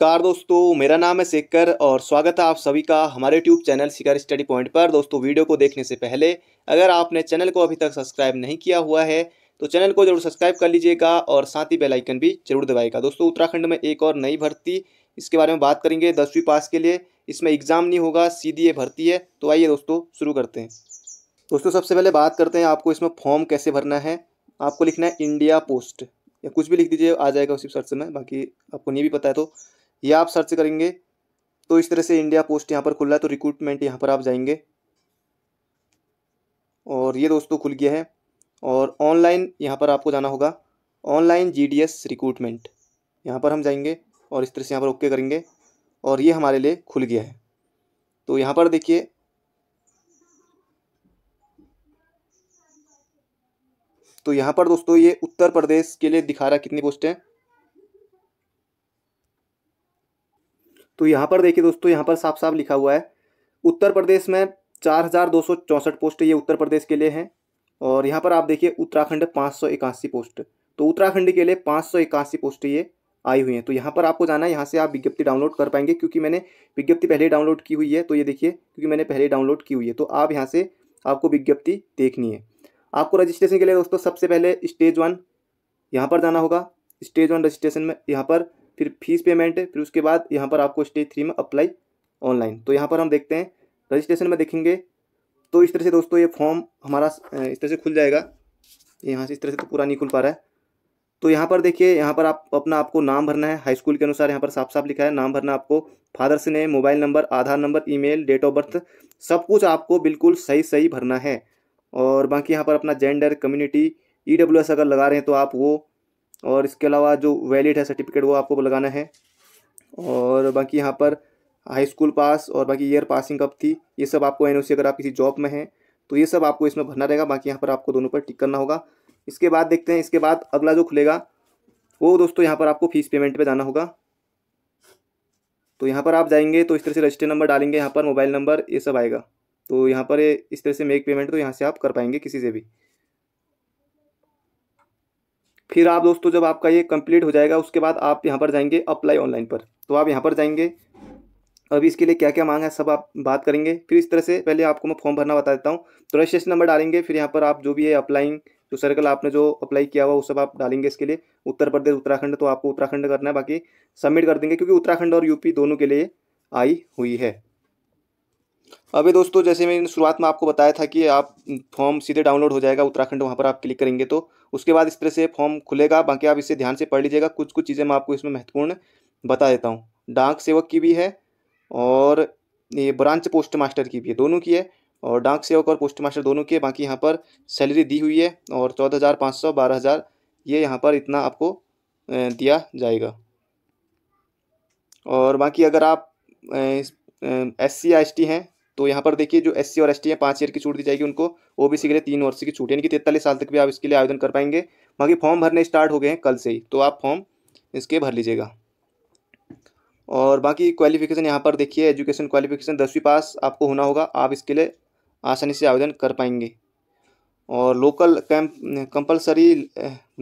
नमस्कार दोस्तों मेरा नाम है शेखर और स्वागत है आप सभी का हमारे YouTube channel Shikhar study point पर दोस्तों वीडियो को देखने से पहले अगर आपने चैनल को अभी तक सब्सक्राइब नहीं किया हुआ है तो चैनल को जरूर सब्सक्राइब कर लीजिएगा और साथ ही बेल आइकन भी जरूर दबाएगा दोस्तों उत्तराखंड में एक और नई भर्ती इसके बारे में बात करेंगे दसवीं पास के लिए इसमें एग्ज़ाम नहीं होगा सीधी ये भर्ती है तो आइए दोस्तों शुरू करते हैं दोस्तों सबसे पहले बात करते हैं आपको इसमें फॉर्म कैसे भरना है आपको लिखना है इंडिया पोस्ट या कुछ भी लिख दीजिए आ जाएगा उसी सर्च में बाकी आपको नहीं भी पता है तो ये आप सर्च करेंगे तो इस तरह से इंडिया पोस्ट यहाँ पर खुल रहा है तो रिक्रूटमेंट यहाँ पर आप जाएंगे और ये दोस्तों खुल गया है और ऑनलाइन यहाँ पर आपको जाना होगा online G D S recruitment यहाँ पर हम जाएंगे और इस तरह से यहाँ पर ओके करेंगे और ये हमारे लिए खुल गया है तो यहाँ पर देखिए तो यहाँ पर दोस्तों ये उत्तर प्रदेश के लिए दिखा रहा है कितनी पोस्ट हैं तो यहाँ पर देखिए दोस्तों यहाँ पर साफ साफ लिखा हुआ है उत्तर प्रदेश में चार हज़ार दो सौ चौंसठ पोस्ट ये उत्तर प्रदेश के लिए हैं और यहाँ पर आप देखिए उत्तराखंड पाँच सौ इक्यासी पोस्ट तो उत्तराखंड के लिए पाँच सौ इक्यासी पोस्ट ये आई हुई हैं तो यहाँ पर आपको जाना है यहाँ से आप विज्ञप्ति डाउनलोड कर पाएंगे क्योंकि मैंने विज्ञप्ति पहले डाउनलोड की हुई है तो ये देखिए क्योंकि मैंने पहले डाउनलोड की हुई है तो आप यहाँ से आपको विज्ञप्ति देखनी है आपको रजिस्ट्रेशन के लिए दोस्तों सबसे पहले स्टेज वन यहाँ पर जाना होगा स्टेज वन रजिस्ट्रेशन में यहाँ पर फिर फीस पेमेंट फिर उसके बाद यहाँ पर आपको स्टेज थ्री में अप्लाई ऑनलाइन तो यहाँ पर हम देखते हैं रजिस्ट्रेशन में देखेंगे तो इस तरह से दोस्तों ये फॉर्म हमारा इस तरह से खुल जाएगा यहाँ से इस तरह से तो पूरा नहीं खुल पा रहा है तो यहाँ पर देखिए यहाँ पर आप अपना आपको नाम भरना है हाई स्कूल के अनुसार यहाँ पर साफ साफ लिखा है नाम भरना आपको father's name mobile number Aadhaar number email date of birth सब कुछ आपको बिल्कुल सही सही भरना है और बाकी यहाँ पर अपना जेंडर कम्युनिटी ई अगर लगा रहे हैं तो आप वो और इसके अलावा जो वैलिड है सर्टिफिकेट वो आपको लगाना है और बाकी यहाँ पर हाई स्कूल पास और बाकी ईयर पासिंग कब थी ये सब आपको एन अगर आप किसी जॉब में हैं तो ये सब आपको इसमें भरना रहेगा बाकी यहाँ पर आपको दोनों पर टिक करना होगा इसके बाद देखते हैं इसके बाद अगला जो खुलेगा वो दोस्तों यहाँ पर आपको फीस पेमेंट पे जाना होगा तो यहाँ पर आप जाएंगे तो इस तरह से रजिस्टर नंबर डालेंगे यहाँ पर मोबाइल नंबर ये सब आएगा तो यहाँ पर इस तरह से मेक पेमेंट तो यहाँ से आप कर पाएंगे किसी से भी फिर आप दोस्तों जब आपका ये कंप्लीट हो जाएगा उसके बाद आप यहाँ पर जाएंगे अप्लाई ऑनलाइन पर तो आप यहाँ पर जाएंगे अभी इसके लिए क्या क्या मांग है सब आप बात करेंगे फिर इस तरह से पहले आपको मैं फॉर्म भरना बता देता हूँ तो रजिस्ट्रेशन नंबर डालेंगे फिर यहाँ पर आप जो भी है अप्लाइंग जो सर्कल आपने जो अप्लाई किया हुआ वो सब आप डालेंगे इसके लिए उत्तर प्रदेश उत्तराखंड तो आपको उत्तराखंड करना है बाकी सबमिट कर देंगे क्योंकि उत्तराखंड और यूपी दोनों के लिए आई हुई है अभी दोस्तों जैसे मैंने शुरुआत में आपको बताया था कि आप फॉर्म सीधे डाउनलोड हो जाएगा उत्तराखंड वहाँ पर आप क्लिक करेंगे तो उसके बाद इस तरह से फॉर्म खुलेगा बाकी आप इसे ध्यान से पढ़ लीजिएगा कुछ कुछ चीज़ें मैं आपको इसमें महत्वपूर्ण बता देता हूँ डाक सेवक की भी है और ये ब्रांच पोस्ट मास्टर की भी है दोनों की है और डाक सेवक और पोस्ट मास्टर दोनों की है बाकी यहाँ पर सैलरी दी हुई है और चौदह हज़ार पाँच सौ बारह हज़ार ये यहाँ पर इतना आपको दिया जाएगा और बाकी अगर आप एस सी एस टी हैं तो यहाँ पर देखिए जो एस और एस टी है पाँच ईयर की छूट दी जाएगी उनको ओ के लिए तीन वर्ष की छूट यानी कि तैंतालीस साल तक भी आप इसके लिए आवेदन कर पाएंगे बाकी फॉर्म भरने स्टार्ट हो गए हैं कल से ही तो आप फॉर्म इसके भर लीजिएगा और बाकी क्वालिफिकेशन यहाँ पर देखिए एजुकेशन क्वालिफिकेशन दसवीं पास आपको होना होगा आप इसके लिए आसानी से आवेदन कर पाएंगे और local camp compulsory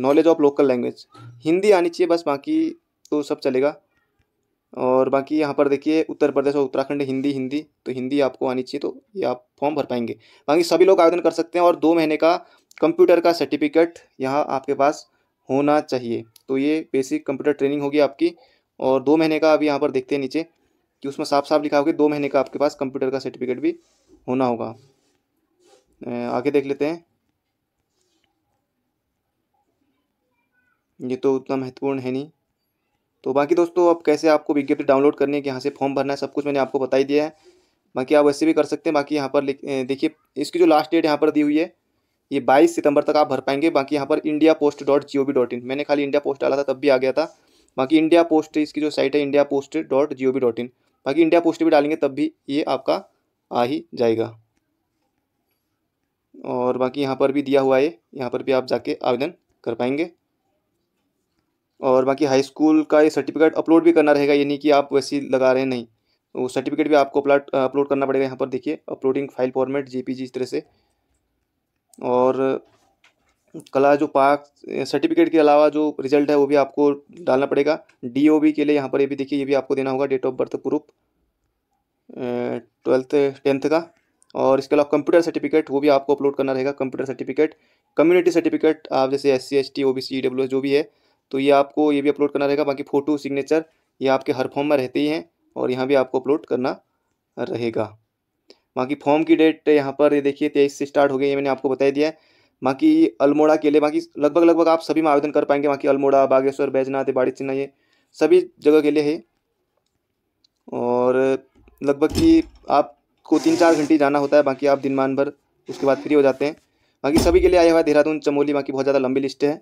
knowledge of local language Hindi आनी चाहिए बस बाकी तो सब चलेगा और बाकी यहाँ पर देखिए उत्तर प्रदेश और उत्तराखंड हिंदी हिंदी तो हिंदी आपको आनी चाहिए तो ये आप फॉर्म भर पाएंगे बाकी सभी लोग आवेदन कर सकते हैं और दो महीने का कंप्यूटर का सर्टिफिकेट यहाँ आपके पास होना चाहिए तो ये बेसिक कंप्यूटर ट्रेनिंग होगी आपकी और दो महीने का अभी यहाँ पर देखते हैं नीचे कि उसमें साफ साफ लिखा होगा दो महीने का आपके पास कंप्यूटर का सर्टिफिकेट भी होना होगा आगे देख लेते हैं ये तो उतना महत्वपूर्ण है नहीं तो बाकी दोस्तों अब कैसे आपको विज्ञप्ति डाउनलोड करनी है कि यहाँ से फॉर्म भरना है सब कुछ मैंने आपको बताई दिया है बाकी आप वैसे भी कर सकते हैं बाकी यहाँ पर देखिए इसकी जो लास्ट डेट यहाँ पर दी हुई है ये 22 सितंबर तक आप भर पाएंगे बाकी यहाँ पर India post dot G O V dot in मैंने खाली इंडिया पोस्ट डाला था तब भी आ गया था बाकी इंडिया पोस्ट इसकी जो साइट है India post dot G O V dot in बाकी इंडिया पोस्ट भी डालेंगे तब भी ये आपका आ ही जाएगा और बाकी यहाँ पर भी दिया हुआ है यहाँ पर भी आप जाके आवेदन कर पाएंगे और बाकी हाई स्कूल का ये सर्टिफिकेट अपलोड भी करना रहेगा यानी कि आप वैसे लगा रहे हैं नहीं वो सर्टिफिकेट भी आपको अपलोड अपलोड करना पड़ेगा यहाँ पर देखिए अपलोडिंग फाइल फॉर्मेट जेपीजी इस तरह से और कला जो पार्क सर्टिफिकेट के अलावा जो रिजल्ट है वो भी आपको डालना पड़ेगा डी के लिए यहाँ पर ये भी देखिए ये भी आपको देना होगा date of birth proof twelfth tenth का और इसके अलावा कंप्यूटर सर्टिफिकेट वो भी आपको अपलोड करना रहेगा कंप्यूटर सर्टिफिकेट कम्युनिटी सर्टिफिकेट आप जैसे S C S T O B C W S जो भी है तो ये आपको ये भी अपलोड करना रहेगा बाकी फ़ोटो सिग्नेचर ये आपके हर फॉर्म में रहते ही हैं और यहाँ भी आपको अपलोड करना रहेगा बाकी फॉर्म की डेट यहाँ पर ये देखिए तेईस से स्टार्ट हो गई ये मैंने आपको बताया दिया है बाकी अल्मोड़ा के लिए बाकी लगभग लगभग आप सभी में आवेदन कर पाएंगे बाकी अल्मोड़ा बागेश्वर बैजनाथ बाड़ी चिन्ह ये सभी जगह के लिए है और लगभग कि आपको तीन चार घंटे जाना होता है बाकी आप दिन मान भर उसके बाद फ्री हो जाते हैं बाकी सभी के लिए आया हुआ है देहरादून चमोली बाकी बहुत ज़्यादा लंबी लिस्ट है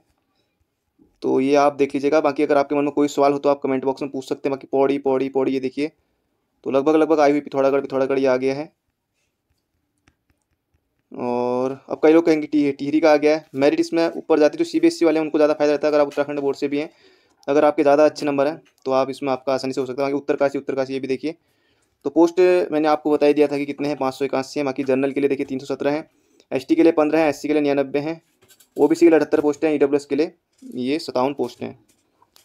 तो ये आप देख लीजिएगा बाकी अगर आपके मन में कोई सवाल हो तो आप कमेंट बॉक्स में पूछ सकते हैं बाकी पौड़ी पौड़ी पौड़ी ये देखिए तो लगभग लगभग आई हुई पिथौरागढ़ पिथौरागढ़ ये आ गया है और अब कई लोग कहेंगे टिहरी का आ गया है मेरिट इसमें ऊपर जाती है जो सी e वाले हैं उनको ज़्यादा फायदा रहता है अगर आप उत्तराखंड बोर्ड से भी हैं अगर आपके ज़्यादा अच्छे नंबर हैं तो आप इसमें आपका आसानी से हो सकता है बाकी उत्तर काशी उत्तर काशी ये भी देखिए तो पोस्ट मैंने आपको बता दिया था कि कितने हैं पाँच सौ इक्यासी हैं बाकी जनरल के लिए देखिए तीन सौ सत्रह हैं एस के लिए पंद्रह हैं एस के लिए निन्यानबे हैं ओ बी सी के लिए अठहत्तर पोस्टें हैं ई e के लिए ये सतावन पोस्टें हैं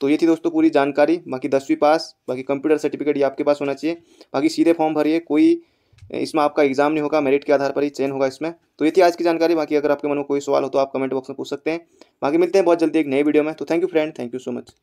तो ये थी दोस्तों पूरी जानकारी बाकी दसवीं पास बाकी कंप्यूटर सर्टिफिकेट ये आपके पास होना चाहिए बाकी सीधे फॉर्म भरिए कोई इसमें आपका एग्जाम नहीं होगा मेरिट के आधार पर ही चयन होगा इसमें तो ये थी आज की जानकारी बाकी अगर आपके मन में कोई सवाल हो तो आप कमेंट बॉक्स में पूछ सकते हैं बाकी मिलते हैं बहुत जल्दी एक नई वीडियो में तो thank you friend thank you so much